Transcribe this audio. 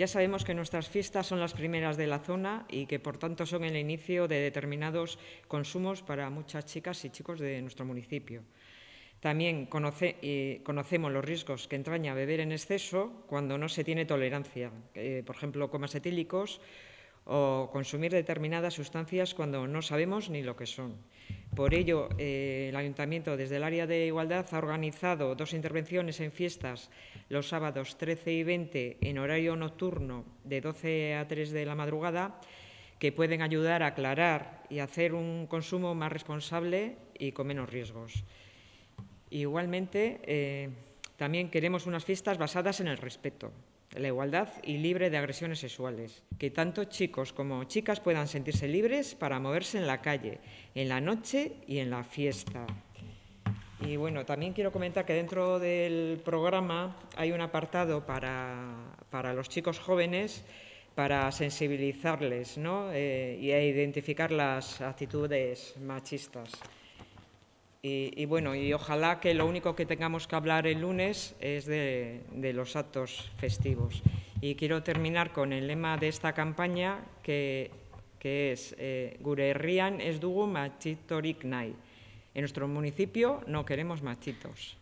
Ya sabemos que nuestras fiestas son las primeras de la zona y que por tanto son el inicio de determinados consumos para muchas chicas y chicos de nuestro municipio. También eh, conocemos los riesgos que entraña beber en exceso cuando no se tiene tolerancia, eh, por ejemplo, comas etílicos o consumir determinadas sustancias cuando no sabemos ni lo que son. Por ello, eh, el Ayuntamiento, desde el área de igualdad, ha organizado dos intervenciones en fiestas los sábados 13 y 20 en horario nocturno de 12 a 3 de la madrugada, que pueden ayudar a aclarar y hacer un consumo más responsable y con menos riesgos. Igualmente, eh, también queremos unas fiestas basadas en el respeto, la igualdad y libre de agresiones sexuales. Que tanto chicos como chicas puedan sentirse libres para moverse en la calle, en la noche y en la fiesta. Y bueno, también quiero comentar que dentro del programa hay un apartado para, los chicos jóvenes para sensibilizarles ¿no? Eh, y identificar las actitudes machistas. Y, bueno, y ojalá que lo único que tengamos que hablar el lunes es de, los actos festivos. Y quiero terminar con el lema de esta campaña, que, que es eh, Gure herrian es dugu machitorik En nuestro municipio no queremos machitos.